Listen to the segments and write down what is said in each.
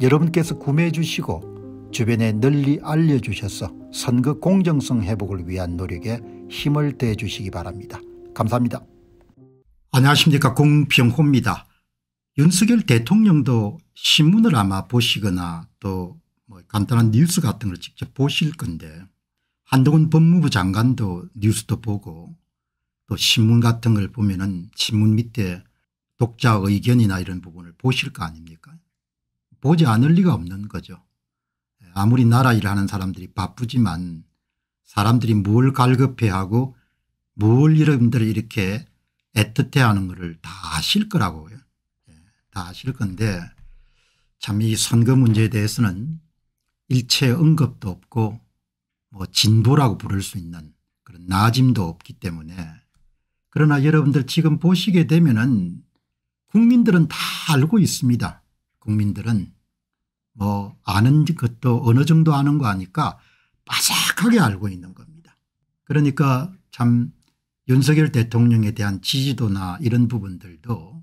여러분께서 구매해 주시고 주변에 널리 알려주셔서 선거 공정성 회복을 위한 노력에 힘을 대 주시기 바랍니다. 감사합니다. 안녕하십니까 공병호입니다. 윤석열 대통령도 신문을 아마 보시거나 또뭐 간단한 뉴스 같은 걸 직접 보실 건데 한동훈 법무부 장관도 뉴스도 보고 또 신문 같은 걸 보면 은 신문 밑에 독자 의견이나 이런 부분을 보실 거 아닙니까 보지 않을 리가 없는 거죠. 아무리 나라 일 하는 사람들이 바쁘지만 사람들이 뭘 갈급해하고 뭘여러분들 이렇게 애틋해하는 것을 다 아실 거라고요. 예, 다 아실 건데 참 이 선거 문제에 대해서는 일체 언급도 없고 뭐 진보라고 부를 수 있는 그런 나짐도 없기 때문에 그러나 여러분들 지금 보시게 되면은 국민들은 다 알고 있습니다. 국민들은 뭐 아는 것도 어느 정도 아는 거 아니까 빠삭하게 알고 있는 겁니다. 그러니까 참 윤석열 대통령에 대한 지지도나 이런 부분들도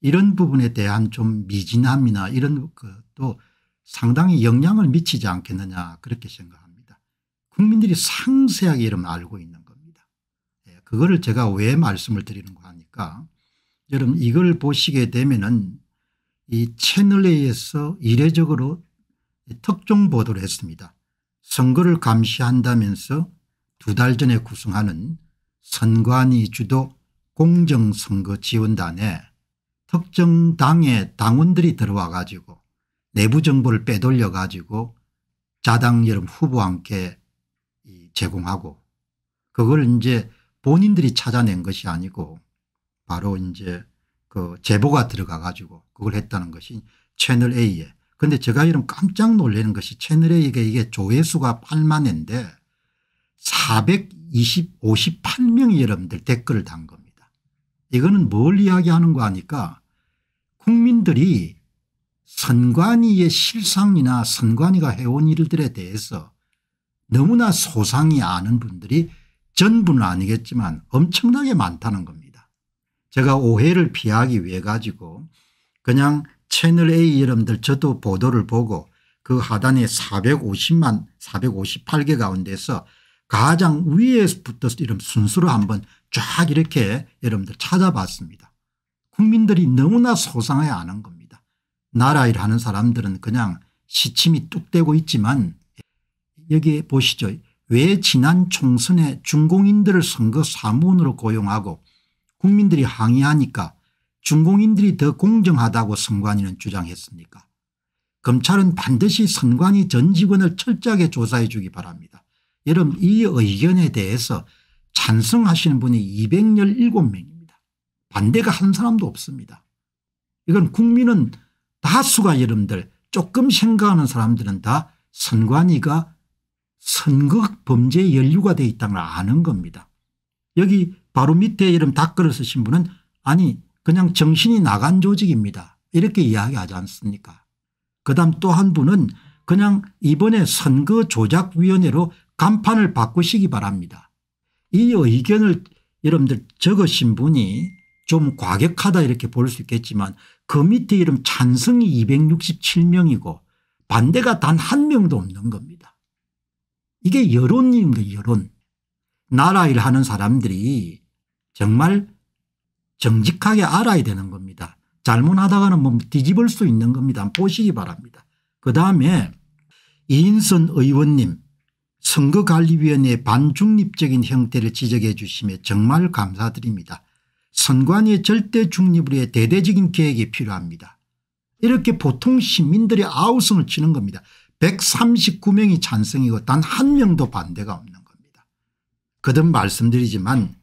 이런 부분에 대한 좀 미진함이나 이런 것도 상당히 영향을 미치지 않겠느냐 그렇게 생각합니다. 국민들이 상세하게 이름 알고 있는 겁니다. 예, 그거를 제가 왜 말씀을 드리는거 하니까 여러분 이걸 보시게 되면은 이 채널A에서 이례적으로 특종 보도를 했습니다. 선거를 감시한다면서 두 달 전에 구성하는 선관위 주도 공정선거지원단에 특정 당의 당원들이 들어와 가지고 내부 정보를 빼돌려 가지고 자당 여름 후보와 함께 제공하고 그걸 이제 본인들이 찾아낸 것이 아니고 바로 이제 그 제보가 들어가 가지고 그걸 했다는 것이 채널A에 근데 제가 이런 깜짝 놀라는 것이 채널A가 이게 조회수가 8만인데 420, 58명이 여러분들 댓글을 단 겁니다. 이거는 뭘 이야기하는 거 아니까 국민들이 선관위의 실상이나 선관위가 해온 일들에 대해서 너무나 소상히 아는 분들이 전부는 아니겠지만 엄청나게 많다는 겁니다. 제가 오해를 피하기 위해 가지고 그냥 채널A 여러분들 저도 보도를 보고 그 하단에 450만 458개 가운데서 가장 위에부터 서 이런 순수로 한번 쫙 이렇게 여러분들 찾아봤습니다. 국민들이 너무나 소상해 아는 겁니다. 나라 일하는 사람들은 그냥 시침이 뚝 떼고 있지만 여기 보시죠. 왜 지난 총선에 중공인들을 선거 사무원으로 고용하고 국민들이 항의하니까 중공인들이 더 공정하다고 선관위는 주장했습니까 검찰은 반드시 선관위 전 직원을 철저하게 조사해 주기 바랍니다. 여러분 이 의견에 대해서 찬성하시는 분이 217명입니다. 반대가 한 사람도 없습니다. 이건 국민은 다수가 여러분들 조금 생각하는 사람들은 다 선관위가 선거 범죄의 연류가 되어 있다는 걸 아는 겁니다. 여기 바로 밑에 이름 닥글을 쓰신 분은 아니 그냥 정신이 나간 조직입니다. 이렇게 이야기하지 않습니까 그 다음 또 한 분은 그냥 이번에 선거조작위원회로 간판을 바꾸시기 바랍니다. 이 의견을 여러분들 적으신 분이 좀 과격하다 이렇게 볼 수 있겠지만 그 밑에 이름 찬성이 267명이고 반대가 단 한 명도 없는 겁니다. 이게 여론인 거예요 여론. 나라 일 하는 사람들이 정말 정직하게 알아야 되는 겁니다. 잘못하다가는 뭐 뒤집을 수 있는 겁니다. 보시기 바랍니다. 그 다음에 이인선 의원님 선거관리위원회 의 반중립적인 형태를 지적해 주심에 정말 감사드립니다. 선관위의 절대 중립을 위해 대대적인 계획이 필요합니다. 이렇게 보통 시민들의 아우성을 치는 겁니다. 139명이 찬성이고 단 한 명도 반대가 없는 거듭 말씀드리지만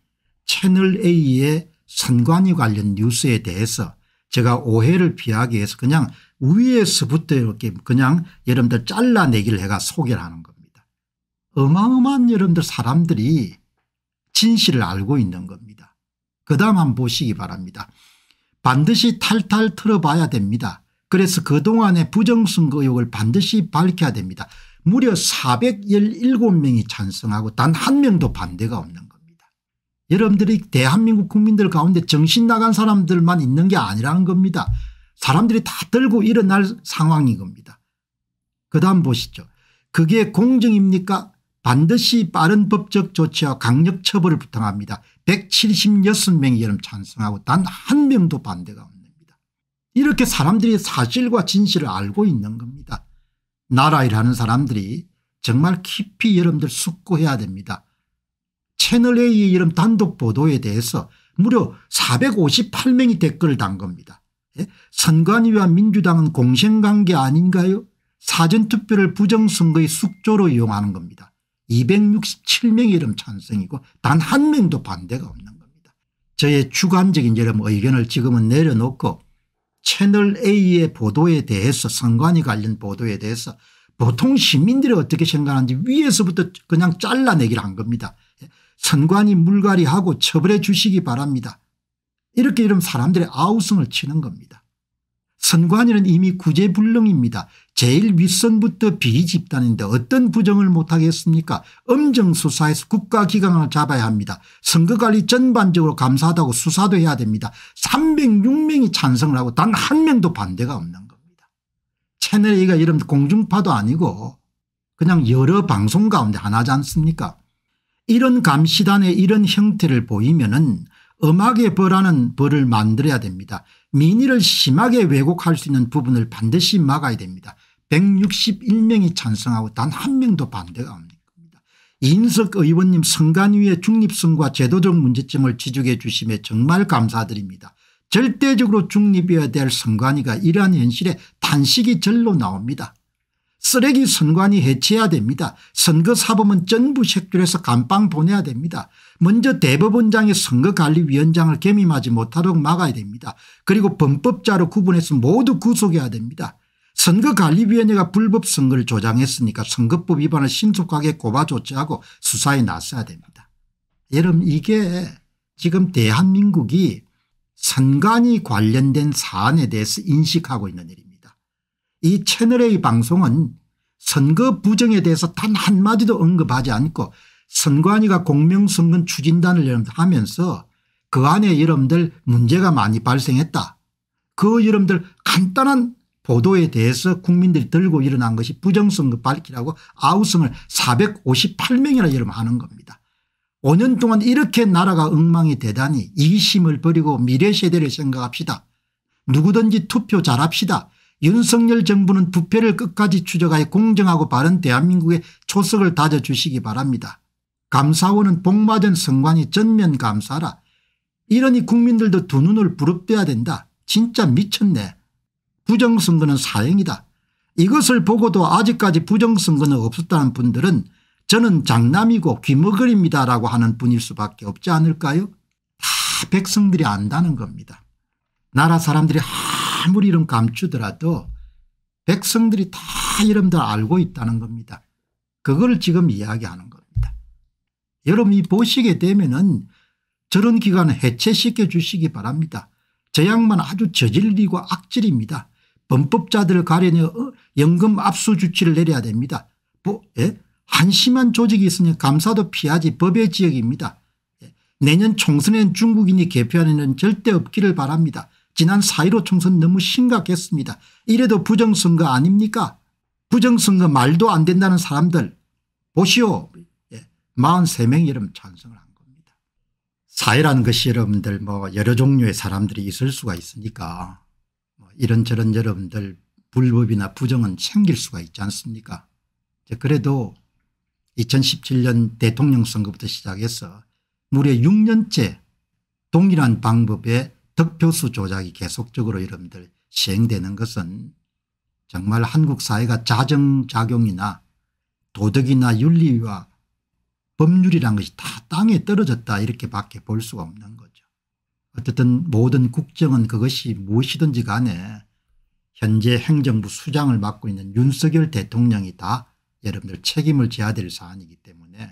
채널A의 선관위 관련 뉴스에 대해서 제가 오해를 피하기 위해서 그냥 위에서부터 이렇게 그냥 여러분들 잘라내기를 해가 소개를 하는 겁니다. 어마어마한 여러분들 사람들이 진실을 알고 있는 겁니다. 그 다음 한 번 보시기 바랍니다. 반드시 탈탈 틀어봐야 됩니다. 그래서 그동안의 부정선거 의혹을 반드시 밝혀야 됩니다. 무려 417명이 찬성하고 단 한 명도 반대가 없는 겁니다. 여러분들이 대한민국 국민들 가운데 정신 나간 사람들만 있는 게 아니라는 겁니다. 사람들이 다 들고 일어날 상황인 겁니다. 그 다음 보시죠. 그게 공정입니까 반드시 빠른 법적 조치와 강력 처벌을 부탁합니다. 176명이 여름 찬성하고 단 한 명도 반대가 없습니다. 이렇게 사람들이 사실과 진실을 알고 있는 겁니다. 나라일 하는 사람들이 정말 깊이 여러분들 숙고해야 됩니다. 채널A의 이름 단독 보도에 대해서 무려 458명이 댓글을 단 겁니다. 예? 선관위와 민주당은 공생관계 아닌가요? 사전투표를 부정선거의 숙조로 이용하는 겁니다. 267명의 이름 찬성이고 단 한 명도 반대가 없는 겁니다. 저의 주관적인 여러분 의견을 지금은 내려놓고 채널A의 보도에 대해서 선관위 관련 보도에 대해서 보통 시민들이 어떻게 생각하는지 위에서부터 그냥 잘라내기를 한 겁니다. 선관위 물갈이하고 처벌해 주시기 바랍니다. 이렇게 이러면 사람들의 아우성을 치는 겁니다. 선관위는 이미 구제불능입니다. 제일 윗선부터 비집단인데 어떤 부정을 못하겠습니까 엄정수사에서 국가기관을 잡아야 합니다. 선거관리 전반적으로 감사하다고 수사도 해야 됩니다. 306명이 찬성을 하고 단 한 명도 반대가 없는 겁니다. 채널A가 이런 공중파도 아니고 그냥 여러 방송 가운데 하나지 않습니까 이런 감시단의 이런 형태를 보이면 은 음악의 벌하는 벌을 만들어야 됩니다. 민의를 심하게 왜곡할 수 있는 부분을 반드시 막아야 됩니다. 161명이 찬성하고 단 한 명도 반대합니다. 인석 의원님 선관위의 중립성과 제도적 문제점을 지적해 주심에 정말 감사드립니다. 절대적으로 중립이어야 될 선관위가 이러한 현실에 단식이 절로 나옵니다. 쓰레기 선관위 해체해야 됩니다. 선거사범은 전부 색출해서 감방 보내야 됩니다. 먼저 대법원장이 선거관리위원장을 겸임하지 못하도록 막아야 됩니다. 그리고 범법자로 구분해서 모두 구속해야 됩니다. 선거관리위원회가 불법 선거를 조장했으니까 선거법 위반을 신속하게 고발 조치하고 수사에 나서야 됩니다. 여러분 이게 지금 대한민국이 선관위 관련된 사안에 대해서 인식하고 있는 일입니다. 이 채널A 방송은 선거 부정에 대해서 단 한마디도 언급하지 않고 선관위가 공명선거 추진단을 하면서 그 안에 여러분들 문제가 많이 발생했다. 그 여러분들 간단한 보도에 대해서 국민들이 들고 일어난 것이 부정선거 밝히라고 아우성을 458명이나 여러분 하는 겁니다. 5년 동안 이렇게 나라가 엉망이 되다니 이심을 기 버리고 미래 세대를 생각합시다. 누구든지 투표 잘합시다. 윤석열 정부는 부패를 끝까지 추적하여 공정하고 바른 대한민국의 초석을 다져주시기 바랍니다. 감사원은 복맞은 성관이 전면 감사라. 이러니 국민들도 두 눈을 부릅대야 된다. 진짜 미쳤네. 부정선거는 사형이다. 이것을 보고도 아직까지 부정선거는 없었다는 분들은 저는 장남이고 귀머거리입니다라고 하는 분일 수밖에 없지 않을까요? 다 백성들이 안다는 겁니다. 나라 사람들이 아무리 이름 감추더라도 백성들이 다 이름 다 알고 있다는 겁니다. 그걸 지금 이야기하는 겁니다. 여러분 이 보시게 되면은 저런 기관 을 해체시켜 주시기 바랍니다. 저양만 아주 저질리고 악질입니다. 범법자들 가려내 어, 연금 압수 조치를 내려야 됩니다. 뭐, 예? 한심한 조직이 있으니 감사도 피하지 법의 지역입니다. 예. 내년 총선엔 중국인이 개표하는 절대 없기를 바랍니다. 지난 4.15 총선 너무 심각했습니다. 이래도 부정선거 아닙니까 부정선거 말도 안 된다는 사람들 보시오. 43명이 예, 여러분 찬성을 한 겁니다. 사회라는 것이 여러분들 뭐 여러 종류의 사람들이 있을 수가 있으니까 뭐 이런저런 여러분들 불법이나 부정은 생길 수가 있지 않습니까 그래도 2017년 대통령 선거부터 시작해서 무려 6년째 동일한 방법의 득표수 조작이 계속적으로 여러분들 시행되는 것은 정말 한국 사회가 자정작용이나 도덕이나 윤리와 법률이란 것이 다 땅에 떨어졌다 이렇게 밖에 볼 수가 없는 거죠. 어쨌든 모든 국정은 그것이 무엇이든지 간에 현재 행정부 수장을 맡고 있는 윤석열 대통령이 다 여러분들 책임을 져야 될 사안이기 때문에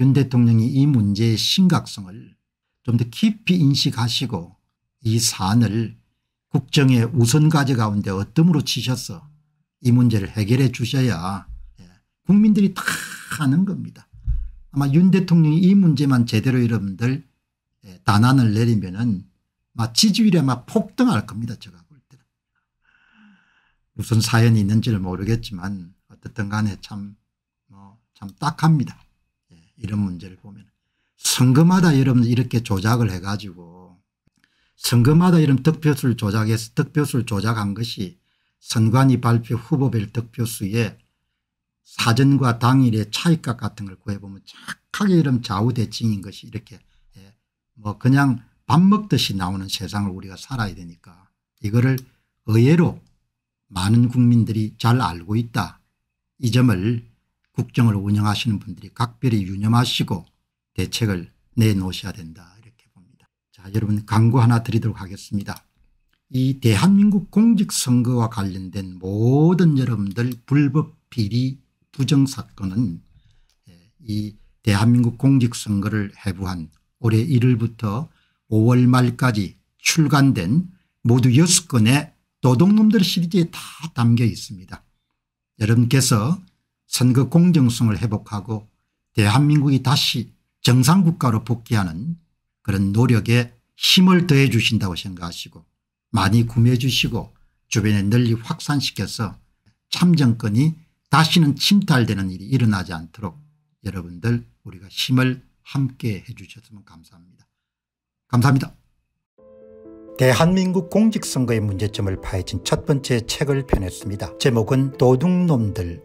윤 대통령이 이 문제의 심각성을 좀 더 깊이 인식하시고 이 사안을 국정의 우선과제 가운데 어뜸으로 치셔서 이 문제를 해결해 주셔야 예, 국민들이 다 아는 겁니다. 아마 윤 대통령이 이 문제만 제대로 여러분들 예, 단안을 내리면은 지지율이 아마 폭등할 겁니다. 제가 볼 때는. 무슨 사연이 있는지는 모르겠지만 어떻든 간에 참, 뭐, 참 딱합니다. 예, 이런 문제를 보면. 선거마다 여러분 들 이렇게 조작을 해가지고 선거마다 이런 득표수를 조작해서 득표수를 조작한 것이 선관위 발표 후보별 득표수에 사전과 당일의 차이값 같은 걸 구해보면 착하게 이런 좌우대칭인 것이 이렇게 예, 뭐 그냥 밥 먹듯이 나오는 세상을 우리가 살아야 되니까 이거를 의외로 많은 국민들이 잘 알고 있다. 이 점을 국정을 운영하시는 분들이 각별히 유념하시고 대책을 내놓으셔야 된다. 자 여러분 광고 하나 드리도록 하겠습니다. 이 대한민국 공직선거와 관련된 모든 여러분들 불법 비리 부정사건은 예, 이 대한민국 공직선거를 해부한 올해 1일부터 5월 말까지 출간된 모두 6건의 도둑놈들 시리즈에 다 담겨 있습니다. 여러분께서 선거 공정성을 회복하고 대한민국이 다시 정상국가로 복귀하는 그런 노력에 힘을 더해 주신다고 생각하시고 많이 구매해 주시고 주변에 널리 확산시켜서 참정권이 다시는 침탈되는 일이 일어나지 않도록 여러분들 우리가 힘을 함께 해 주셨으면 감사합니다. 감사합니다. 대한민국 공직선거의 문제점을 파헤친 첫 번째 책을 펴냈습니다. 제목은 도둑놈들